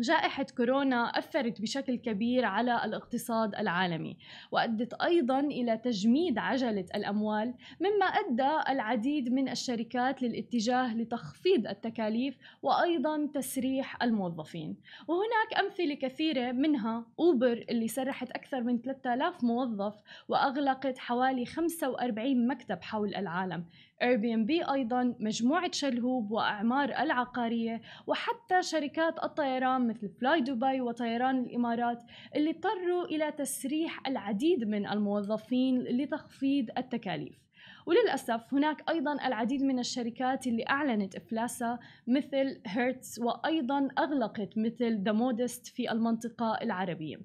جائحة كورونا أثرت بشكل كبير على الاقتصاد العالمي، وأدت أيضاً إلى تجميد عجلة الأموال، مما أدى العديد من الشركات للاتجاه لتخفيض التكاليف وأيضاً تسريح الموظفين، وهناك أمثلة كثيرة منها أوبر اللي سرحت أكثر من 3000 موظف وأغلقت حوالي 45 مكتب حول العالم، Airbnb أيضاً مجموعة شلهوب وأعمار العقارية وحتى شركات الطيران مثل فلاي دبي وطيران الإمارات اللي اضطروا إلى تسريح العديد من الموظفين لتخفيض التكاليف وللأسف هناك أيضا العديد من الشركات اللي أعلنت إفلاسها مثل هيرتز وأيضا أغلقت مثل ذا مودست في المنطقة العربية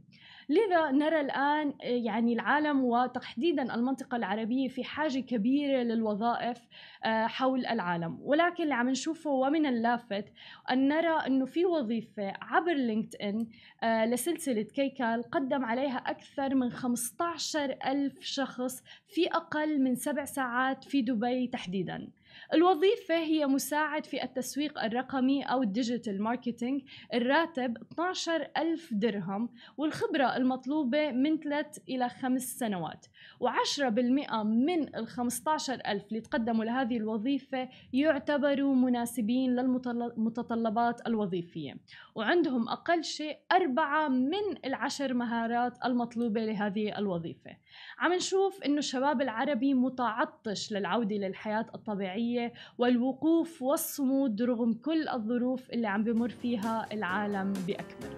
لذا نرى الآن يعني العالم وتحديدا المنطقة العربية في حاجة كبيرة للوظائف آه، حول العالم ولكن اللي عم نشوفه ومن اللافت أن نرى أنه في وظيفة عبر لينكد إن آه، لسلسلة كيكال قدم عليها أكثر من 15 ألف شخص في أقل من سبع ساعات في دبي تحديدا الوظيفة هي مساعد في التسويق الرقمي أو الديجيتال ماركتينج الراتب 12 ألف درهم والخبرة المطلوبة من 3 إلى 5 سنوات و10% من ال 15 ألف اللي تقدموا لهذه الوظيفة يعتبروا مناسبين للمتطلبات الوظيفية وعندهم أقل شيء أربعة من العشر مهارات المطلوبة لهذه الوظيفة عم نشوف أنه الشباب العربي متعطش للعودة للحياة الطبيعية الحقيقية والوقوف والصمود رغم كل الظروف اللي عم بمر فيها العالم بأكمله